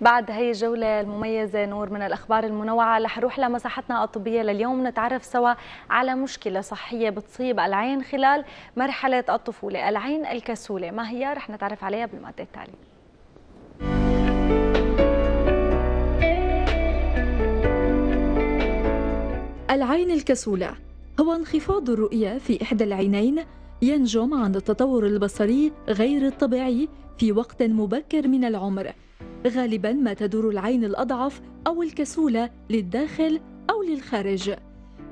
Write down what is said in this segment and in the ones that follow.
بعد هي الجولة المميزة نور من الأخبار المنوعة رح نروح لمساحتنا الطبية لليوم نتعرف سوا على مشكلة صحية بتصيب العين خلال مرحلة الطفولة العين الكسولة ما هي رح نتعرف عليها بالمادة التالية العين الكسولة هو انخفاض الرؤية في إحدى العينين ينجم عن التطور البصري غير الطبيعي في وقت مبكر من العمر غالبا ما تدور العين الأضعف أو الكسولة للداخل أو للخارج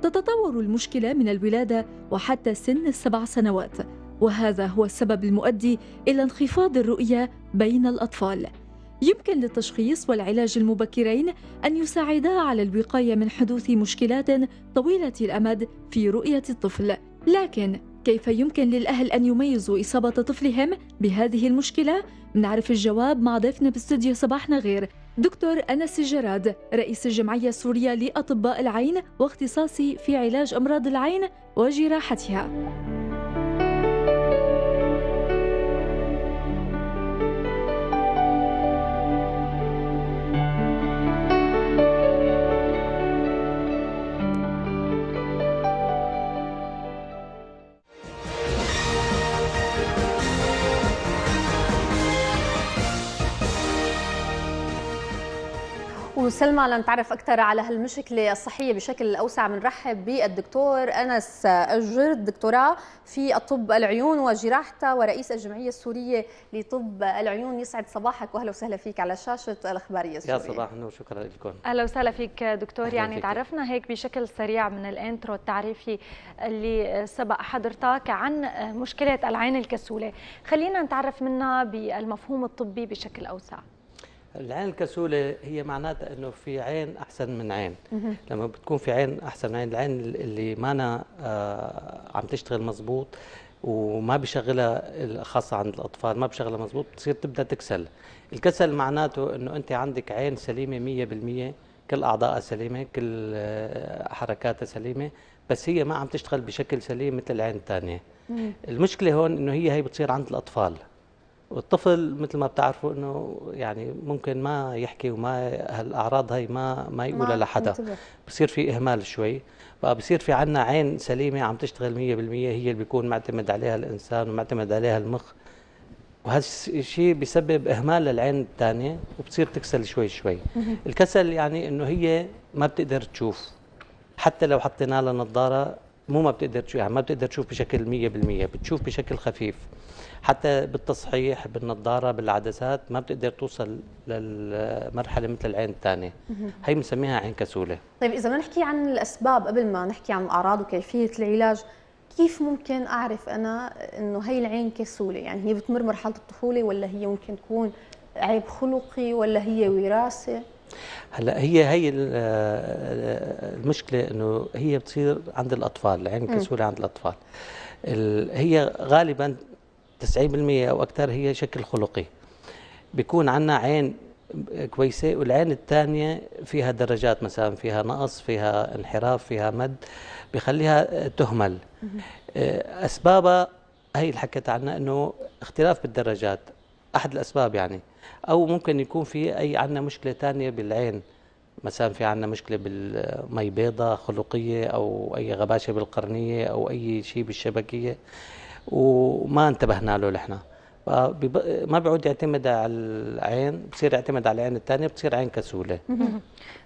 تتطور المشكلة من الولادة وحتى سن السبع سنوات وهذا هو السبب المؤدي إلى انخفاض الرؤية بين الأطفال يمكن للتشخيص والعلاج المبكرين أن يساعدا على الوقاية من حدوث مشكلات طويلة الأمد في رؤية الطفل لكن كيف يمكن للأهل أن يميزوا إصابة طفلهم بهذه المشكلة منعرف الجواب مع ضيفنا باستديو صباحنا غير دكتور أنس الجراد رئيس الجمعية السورية لأطباء العين واختصاصي في علاج أمراض العين وجراحتها سلمى لنتعرف أكثر على هالمشكلة الصحية بشكل أوسع بنرحب بالدكتور أنس الجرد دكتوراه في الطب العيون وجراحته ورئيس الجمعية السورية لطب العيون يسعد صباحك وأهلا وسهلا فيك على شاشة الأخبارية السورية يا صباح النور شكرا لكم أهلا وسهلا فيك دكتور يعني فيك. تعرفنا هيك بشكل سريع من الانترو التعريفي اللي سبق حضرتك عن مشكلة العين الكسولة خلينا نتعرف منها بالمفهوم الطبي بشكل أوسع العين الكسوله هي معناتها انه في عين احسن من عين لما بتكون في عين احسن من يعني عين العين اللي مانا آه عم تشتغل مزبوط وما بشغلها خاصة عند الأطفال ما بشغلها مزبوط بتصير تبدأ تكسل الكسل معناته أنه أنت عندك عين سليمة مية بالمية كل أعضائها سليمة كل آه، حركاتها سليمة بس هي ما عم تشتغل بشكل سليم مثل العين الثانية المشكلة هون أنه هي هي بتصير عند الأطفال والطفل مثل ما بتعرفوا انه يعني ممكن ما يحكي وما هالاعراض هي ما ما يقولها لحدا بصير في اهمال شوي فبصير في عنا عين سليمه عم تشتغل 100% هي اللي بيكون معتمد عليها الانسان ومعتمد عليها المخ وهالشيء بسبب اهمال للعين الثانيه وبتصير تكسل شوي شوي الكسل يعني انه هي ما بتقدر تشوف حتى لو حطينا لها نظاره مو ما بتقدر تشوف يعني ما بتقدر تشوف بشكل 100% بتشوف بشكل خفيف حتى بالتصحيح بالنظاره بالعدسات ما بتقدر توصل للمرحله مثل العين الثانيه هي بنسميها عين كسوله طيب اذا بدنا نحكي عن الاسباب قبل ما نحكي عن الاعراض وكيفيه العلاج كيف ممكن اعرف انا انه هي العين كسوله يعني هي بتمر مرحله الطفوله ولا هي ممكن تكون عيب خلقي ولا هي وراثه هلا هي هي آه، آه، المشكله انه هي بتصير عند الاطفال العين كسوله عند الاطفال هي غالبا 90% او اكثر هي شكل خلقي بيكون عندنا عين كويسه والعين الثانيه فيها درجات مثلا فيها نقص فيها انحراف فيها مد بخليها تهمل آه، اسبابها هي اللي حكيت عنها انه اختلاف بالدرجات احد الاسباب يعني او ممكن يكون في اي عندنا مشكله ثانيه بالعين مثلا في عندنا مشكله بالمي بيضاء خلقيه او اي غباشه بالقرنيه او اي شيء بالشبكيه وما انتبهنا له نحن ما بيعود يعتمد على العين بصير يعتمد على العين الثانيه بتصير عين كسوله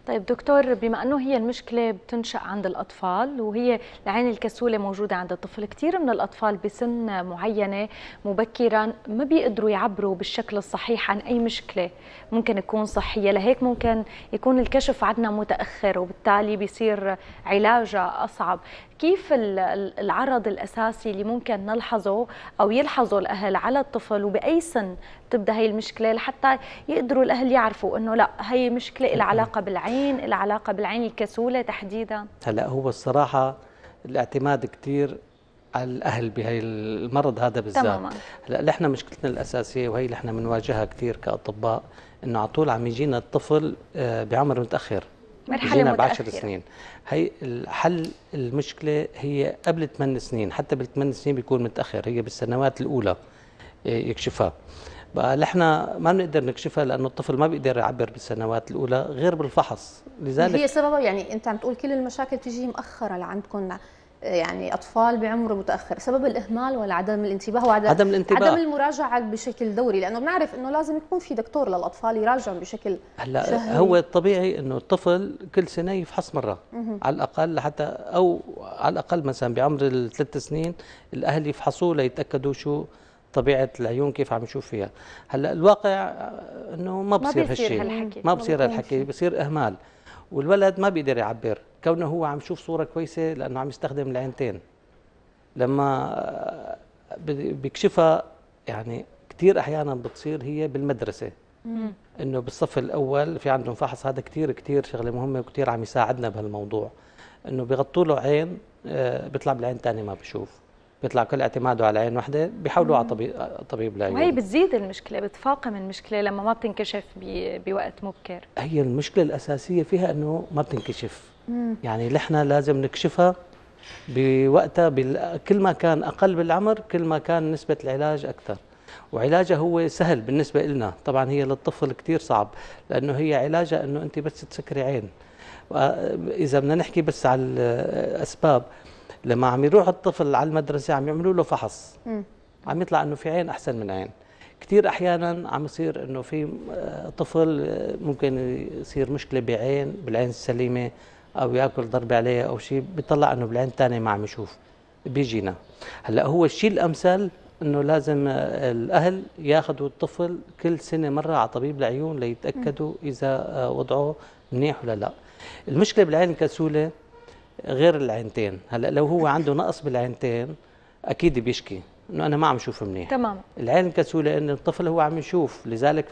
طيب دكتور بما انه هي المشكله بتنشا عند الاطفال وهي العين الكسوله موجوده عند الطفل كثير من الاطفال بسن معينه مبكرا ما بيقدروا يعبروا بالشكل الصحيح عن اي مشكله ممكن تكون صحيه لهيك ممكن يكون الكشف عندنا متاخر وبالتالي بيصير علاجها اصعب كيف العرض الاساسي اللي ممكن نلحظه او يلحظه الاهل على الطفل وباي سن تبدا هي المشكله لحتى يقدروا الاهل يعرفوا انه لا هي مشكله لها نعم. علاقه بالعين لها علاقه بالعين الكسوله تحديدا هلا هو الصراحه الاعتماد كثير على الاهل بهي المرض هذا بالذات تماما هلا نحن مشكلتنا الاساسيه وهي اللي احنا بنواجهها كثير كاطباء انه على طول عم يجينا الطفل آه، بعمر متاخر مرحله متاخره بعشر سنين هي حل المشكله هي قبل 8 سنين حتى بال 8 سنين بيكون متاخر هي بالسنوات الاولى آه، يكشفها بقى نحن احنا ما بنقدر نكشفها لانه الطفل ما بيقدر يعبر بالسنوات الاولى غير بالفحص لذلك هي سببها يعني انت عم تقول كل المشاكل تجي مؤخره لعندكم يعني اطفال بعمر متاخر سبب الاهمال ولا عدم الانتباه وعدم عدم الانتباه عدم المراجعه بشكل دوري لانه بنعرف انه لازم يكون في دكتور للاطفال يراجعهم بشكل هلا هو الطبيعي انه الطفل كل سنه يفحص مره مه. على الاقل لحتى او على الاقل مثلا بعمر الثلاث سنين الاهل يفحصوه ليتاكدوا شو طبيعه العيون كيف عم نشوف فيها هلا الواقع آه، انه ما بصير هالشيء ما بصير هالحكي بصير اهمال والولد ما بيقدر يعبر كونه هو عم يشوف صوره كويسه لانه عم يستخدم العينتين لما آه، بيكشفها يعني كثير احيانا بتصير هي بالمدرسه انه بالصف الاول في عندهم فحص هذا كثير كثير شغله مهمه وكثير عم يساعدنا بهالموضوع انه بيغطوا له عين آه، بيطلع بالعين الثانيه ما بشوف بيطلع كل اعتماده على عين واحده بيحولوه على طبيب طبيب لا وهي بتزيد المشكله بتفاقم المشكله لما ما بتنكشف بوقت مبكر هي المشكله الاساسيه فيها انه ما بتنكشف مم. يعني نحن لازم نكشفها بوقتها بال... كل ما كان اقل بالعمر كل ما كان نسبه العلاج اكثر وعلاجها هو سهل بالنسبه لنا طبعا هي للطفل كثير صعب لانه هي علاجها انه انت بس تسكري عين اذا بدنا نحكي بس على الاسباب لما عم يروح الطفل على المدرسه عم يعملوا له فحص م. عم يطلع انه في عين احسن من عين كثير احيانا عم يصير انه في آه، طفل آه، ممكن يصير مشكله بعين بالعين السليمه او ياكل ضربه عليها او شيء بيطلع انه بالعين الثانيه ما عم يشوف بيجينا هلا هو الشيء الامثل انه لازم آه، الاهل ياخذوا الطفل كل سنه مره على طبيب العيون ليتاكدوا اذا وضعه منيح ولا لا المشكله بالعين الكسوله غير العينتين هلا لو هو عنده نقص بالعينتين اكيد بيشكي انه انا ما عم شوف منيح تمام العين الكسوله ان الطفل هو عم يشوف لذلك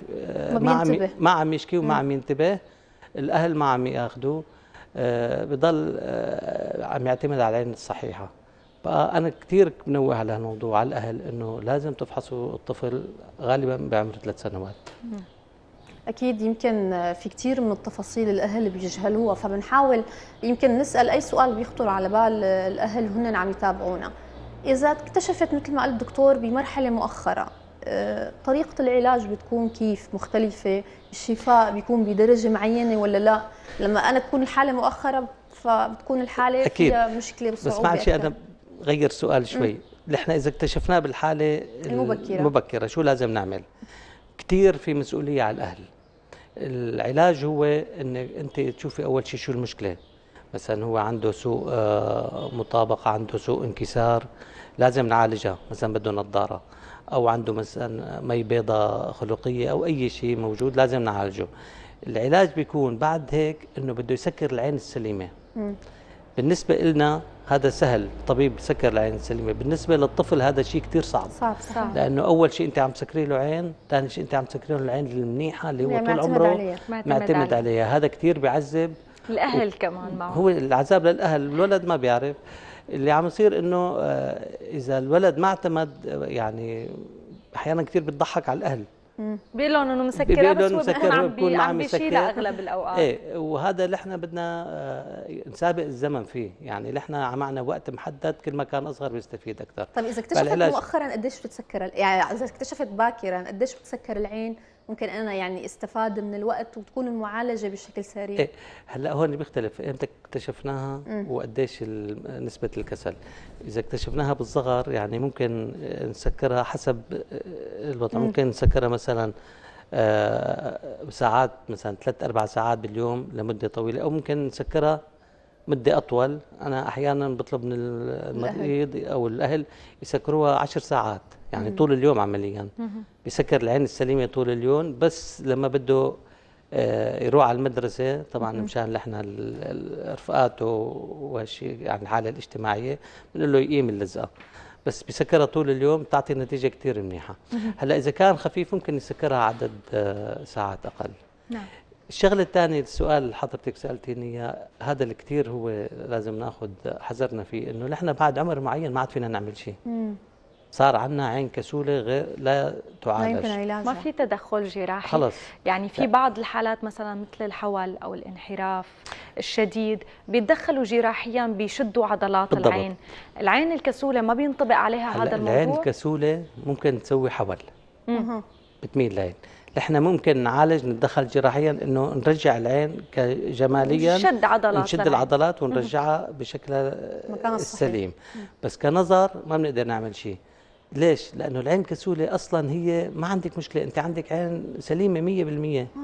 ما, ما عم ما عم يشكي وما عم ينتبه الاهل ما عم ياخذوا آه، بضل آه، عم يعتمد على العين الصحيحه فانا كثير بنوه على هالموضوع على الاهل انه لازم تفحصوا الطفل غالبا بعمر ثلاث سنوات مم. اكيد يمكن في كثير من التفاصيل الاهل بيجهلوها فبنحاول يمكن نسال اي سؤال بيخطر على بال الاهل هن عم يتابعونا اذا اكتشفت مثل ما قال الدكتور بمرحله مؤخره آه، طريقة العلاج بتكون كيف مختلفة الشفاء بيكون بدرجة معينة ولا لا لما أنا تكون الحالة مؤخرة فبتكون الحالة أكيد. فيها مشكلة بصعوبة بس معلش شيء أنا غير سؤال شوي نحن إذا اكتشفناه بالحالة المبكرة المبكرة شو لازم نعمل كتير في مسؤولية على الأهل العلاج هو انك انت تشوفي اول شيء شو المشكله مثلا هو عنده سوء آه، مطابقه عنده سوء انكسار لازم نعالجها مثلا بده نظاره او عنده مثلا مي بيضه خلقيه او اي شيء موجود لازم نعالجه العلاج بيكون بعد هيك انه بده يسكر العين السليمه بالنسبة إلنا هذا سهل طبيب سكر العين السليمة بالنسبة للطفل هذا شيء كثير صعب صعب صعب لأنه أول شيء أنت عم تسكري له عين ثاني شيء أنت عم تسكري له العين المنيحة اللي هو طول عمره معتمد عليها. عليها هذا كثير بيعذب الأهل و... كمان معه هو العذاب للأهل الولد ما بيعرف اللي عم يصير انه آه، اذا الولد ما اعتمد يعني احيانا كثير بتضحك على الاهل بيلون لهم انه مسكره بس هو مسكره بيكون عم بيشيل اغلب الاوقات ايه وهذا اللي احنا بدنا نسابق آه، الزمن فيه يعني نحن معنا وقت محدد كل ما كان اصغر بيستفيد اكثر طيب اذا اكتشفت مؤخرا قديش بتسكر يعني اذا اكتشفت باكرا قديش بتسكر العين ممكن انا يعني استفاد من الوقت وتكون المعالجه بشكل سريع إيه هلا هون بيختلف امتى اكتشفناها وقديش نسبه الكسل اذا اكتشفناها بالصغر يعني ممكن نسكرها حسب آه، الوضع مم. ممكن نسكرها مثلا آه ساعات مثلا ثلاث اربع ساعات باليوم لمده طويله او ممكن نسكرها مدة أطول أنا أحيانا بطلب من المريض أو الأهل يسكروها عشر ساعات يعني طول اليوم عمليا بيسكر العين السليمة طول اليوم بس لما بده آه، يروح على المدرسة طبعا مشان نحن رفقاته وهالشيء يعني الحالة الاجتماعية بنقول له يقيم اللزقة بس بسكرها طول اليوم بتعطي نتيجة كثير منيحة هلا إذا كان خفيف ممكن يسكرها عدد آه، ساعات أقل نعم الشغله الثانيه السؤال اللي حضرتك سالتيني اياه هذا اللي كثير هو لازم ناخذ حذرنا فيه انه نحن بعد عمر معين ما عاد فينا نعمل شيء صار عندنا عين كسوله غير لا تعالج ما يمكن ما في تدخل جراحي خلص يعني في بعض الحالات مثلا مثل الحول او الانحراف الشديد بيتدخلوا جراحيا بيشدوا عضلات بالضبط. العين العين الكسوله ما بينطبق عليها هذا الموضوع العين الكسوله ممكن تسوي حول بتميل العين احنا ممكن نعالج نتدخل جراحيا انه نرجع العين كجماليا نشد عضلات نشد العضلات ونرجعها بشكلها السليم بس كنظر ما بنقدر نعمل شيء ليش؟ لانه العين كسوله اصلا هي ما عندك مشكله انت عندك عين سليمه 100%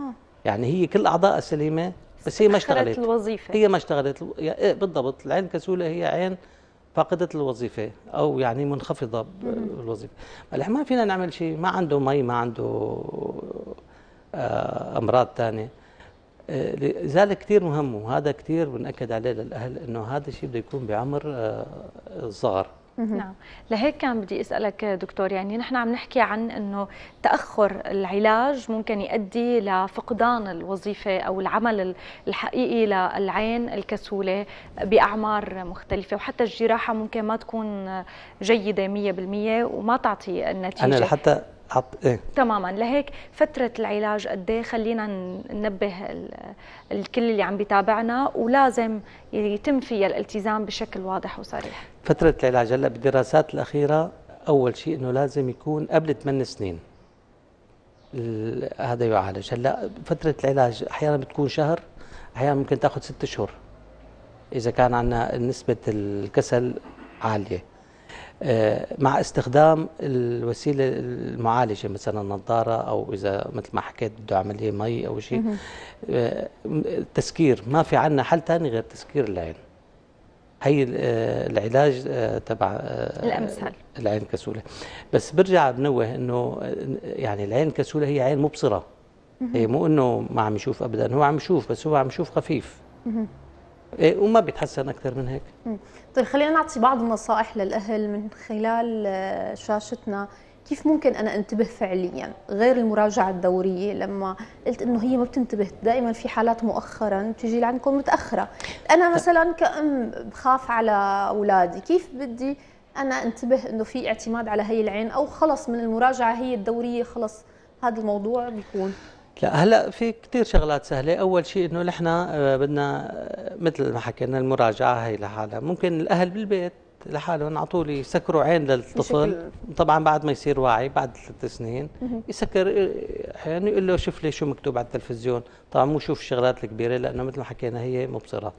يعني هي كل اعضائها سليمه بس هي ما اشتغلت الوظيفه هي ما اشتغلت إيه، بالضبط العين كسوله هي عين فقدت الوظيفة أو يعني منخفضة الوظيفة هلا ما فينا نعمل شيء ما عنده مي ما عنده آه، أمراض ثانية آه، لذلك كثير مهم وهذا كثير بنأكد عليه للأهل إنه هذا الشيء بده يكون بعمر آه، صغر نعم لهيك كان بدي اسالك دكتور يعني نحن عم نحكي عن انه تاخر العلاج ممكن يؤدي لفقدان الوظيفه او العمل الحقيقي للعين الكسوله باعمار مختلفه وحتى الجراحه ممكن ما تكون جيده 100% وما تعطي النتيجه انا لحتى أب... تماما لهيك فترة العلاج قد إيه؟ خلينا ننبه الكل اللي عم بيتابعنا ولازم يتم فيها الالتزام بشكل واضح وصريح فترة العلاج هلا بالدراسات الأخيرة أول شيء إنه لازم يكون قبل 8 سنين هذا يعالج هلا فترة العلاج أحيانا بتكون شهر أحيانا ممكن تاخذ ست شهور إذا كان عندنا نسبة الكسل عالية آه، مع استخدام الوسيله المعالجه مثلا النظاره او اذا مثل ما حكيت بده عمليه مي او شيء آه، تسكير ما في عندنا حل ثاني غير تسكير العين هي آه، العلاج تبع الامثال العين كسوله بس برجع بنوه انه يعني العين كسوله هي عين مبصره هي مو انه ما عم يشوف ابدا هو عم يشوف بس هو عم يشوف خفيف إيه، وما بيتحسن اكثر من هيك طيب خلينا نعطي بعض النصائح للاهل من خلال آه، شاشتنا كيف ممكن انا انتبه فعليا غير المراجعه الدوريه لما قلت انه هي ما بتنتبه دائما في حالات مؤخرا بتيجي لعندكم متاخره انا مثلا كأم بخاف على اولادي كيف بدي انا انتبه انه في اعتماد على هي العين او خلص من المراجعه هي الدوريه خلص هذا الموضوع بيكون لا هلا في كثير شغلات سهله اول شيء انه نحن آه، بدنا آه، مثل ما حكينا المراجعه هي لحالها ممكن الاهل بالبيت لحالهم على طول يسكروا عين للطفل طبعا بعد ما يصير واعي بعد ثلاث سنين يسكر احيانا آه، يقول له شوف لي شو مكتوب على التلفزيون طبعا مو شوف الشغلات الكبيره لانه مثل ما حكينا هي مبصره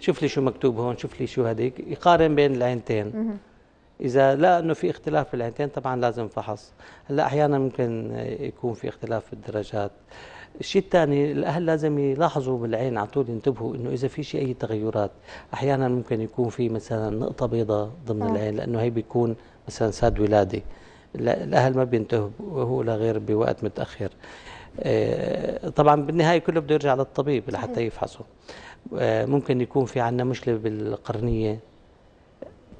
شوف لي شو مكتوب هون شوف لي شو هديك يقارن بين العينتين اذا لا انه في اختلاف بالعينتين طبعا لازم فحص هلا احيانا ممكن يكون في اختلاف بالدرجات الشيء الثاني الاهل لازم يلاحظوا بالعين على طول ينتبهوا انه اذا في شيء اي تغيرات احيانا ممكن يكون في مثلا نقطه بيضاء ضمن آه. العين لانه هي بيكون مثلا ساد ولادي الاهل ما بينتبهوا لغير بوقت متاخر آه، طبعا بالنهايه كله بده يرجع للطبيب لحتى يفحصه آه، ممكن يكون في عندنا مشكله بالقرنيه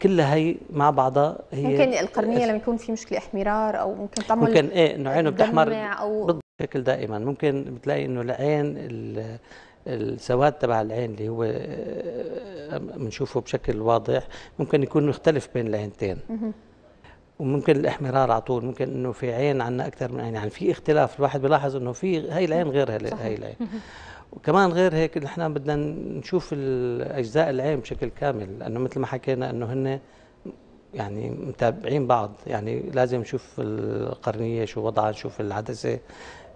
كلها هي مع بعضها هي ممكن القرنيه لما يكون في مشكله احمرار او ممكن تعمل ممكن ايه انه عينه بتحمر أو بشكل دائما ممكن بتلاقي انه العين السواد تبع العين اللي هو بنشوفه آه، بشكل واضح ممكن يكون مختلف بين العينتين وممكن الاحمرار على طول ممكن انه في عين عندنا اكثر من عين يعني في اختلاف الواحد بيلاحظ انه في هي العين غير هاي العين وكمان غير هيك نحن بدنا نشوف الاجزاء العين بشكل كامل لانه مثل ما حكينا انه هن يعني متابعين بعض يعني لازم نشوف القرنيه شو وضعها نشوف العدسه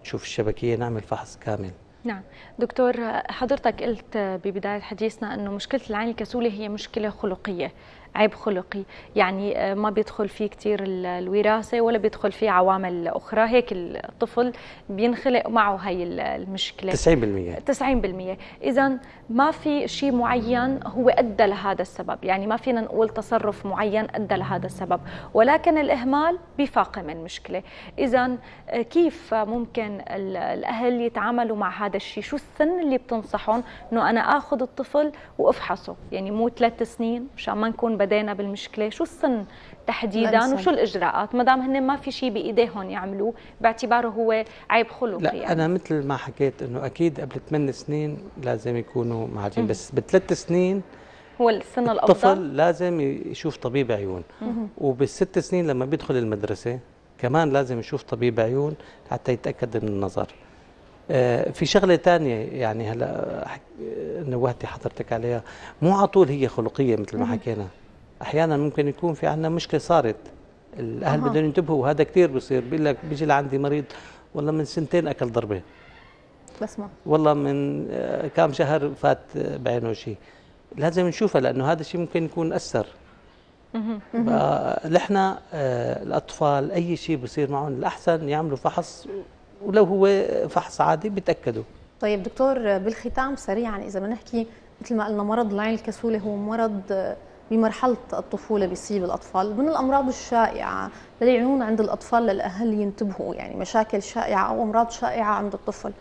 نشوف الشبكيه نعمل فحص كامل نعم دكتور حضرتك قلت ببداية حديثنا أنه مشكلة العين الكسولة هي مشكلة خلقية عيب خلقي يعني آه، ما بيدخل فيه كثير الوراثه ولا بيدخل فيه عوامل اخرى هيك الطفل بينخلق معه هي المشكله 90% 90% اذا ما في شيء معين هو ادى لهذا السبب يعني ما فينا نقول تصرف معين ادى لهذا السبب ولكن الاهمال بفاقم المشكله اذا آه، كيف ممكن الاهل يتعاملوا مع هذا الشيء شو السن اللي بتنصحهم انه انا اخذ الطفل وافحصه يعني مو ثلاث سنين مشان ما نكون بدينا بالمشكله شو السن تحديدا وشو الاجراءات ما دام هن ما في شيء بايديهم يعملوه باعتباره هو عيب خلقي لا يعني. انا مثل ما حكيت انه اكيد قبل 8 سنين لازم يكونوا معالجين بس بثلاث سنين هو السن الافضل الطفل لازم يشوف طبيب عيون وبالست سنين لما بيدخل المدرسه كمان لازم يشوف طبيب عيون حتى يتاكد من النظر آه، في شغله ثانيه يعني هلا نوهتي حضرتك عليها مو على طول هي خلقيه مثل ما حكينا احيانا ممكن يكون في عندنا مشكله صارت الاهل بدهم ينتبهوا وهذا كثير بصير بيقول لك بيجي لعندي مريض والله من سنتين اكل ضربه بسمع والله من آه، كم شهر فات بعينه شيء لازم نشوفها لانه هذا الشيء ممكن يكون اثر نحن آه، الاطفال اي شيء بصير معهم الاحسن يعملوا فحص ولو هو فحص عادي بيتاكدوا طيب دكتور بالختام سريعا اذا بدنا نحكي مثل ما قلنا مرض العين الكسوله هو مرض آه، بمرحله الطفوله بيصيب الاطفال من الامراض الشائعه للعيون عند الاطفال للاهل ينتبهوا يعني مشاكل شائعه او امراض شائعه عند الطفل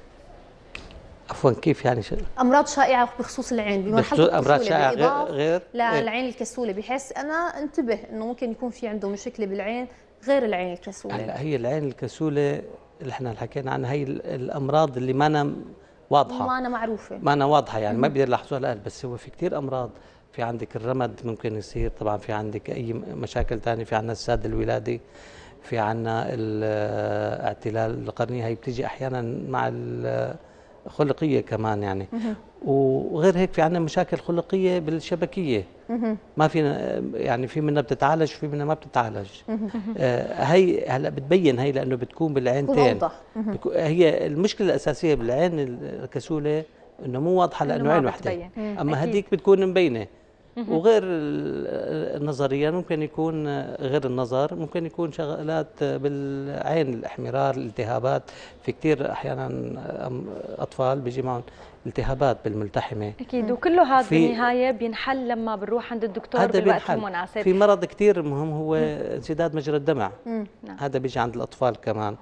عفوا كيف يعني ش... امراض شائعه بخصوص العين بمرحله بخصوص امراض شائعه غير غير للعين إيه. الكسوله بحيث انا انتبه انه ممكن يكون في عنده مشكله بالعين غير العين الكسوله هلا هي العين الكسوله اللي احنا حكينا عنها هي الامراض اللي ما أنا واضحه ما أنا معروفه ما أنا واضحه يعني ما بيقدر يلاحظوها الاهل بس هو في كثير امراض في عندك الرمد ممكن يصير طبعا في عندك اي مشاكل ثانيه في عندنا الساد الولادي في عندنا الاعتلال القرنيه هي بتيجي احيانا مع الخلقيه كمان يعني وغير هيك في عندنا مشاكل خلقيه بالشبكيه ما فينا يعني في منها بتتعالج وفي منها ما بتتعالج هي آه، هلا بتبين هي لانه بتكون بالعينتين هي المشكله الاساسيه بالعين الكسوله انه مو واضحه لانه عين واحده اما هذيك بتكون مبينه وغير نظريا ممكن يكون غير النظر ممكن يكون شغلات بالعين الاحمرار الالتهابات في كثير احيانا اطفال بيجي معهم التهابات بالملتحمه اكيد وكله هذا بالنهايه بينحل لما بنروح عند الدكتور هذا بالوقت المناسب في مرض كثير مهم هو انسداد مجرى الدمع نعم. هذا بيجي عند الاطفال كمان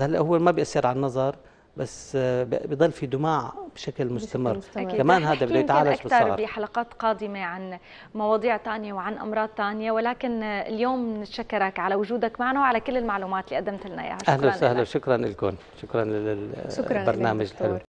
هلا هو ما بيأثر على النظر بس آه، بضل في دماع بشكل مستمر, بشكل مستمر. كمان هذا بده يتعالج بالصغر أكثر بحلقات قادمة عن مواضيع ثانية وعن أمراض ثانية ولكن اليوم نتشكرك على وجودك معنا وعلى كل المعلومات اللي قدمت لنا إياها شكرا أهلا وسهلا شكرا لكم شكرا للبرنامج الحلو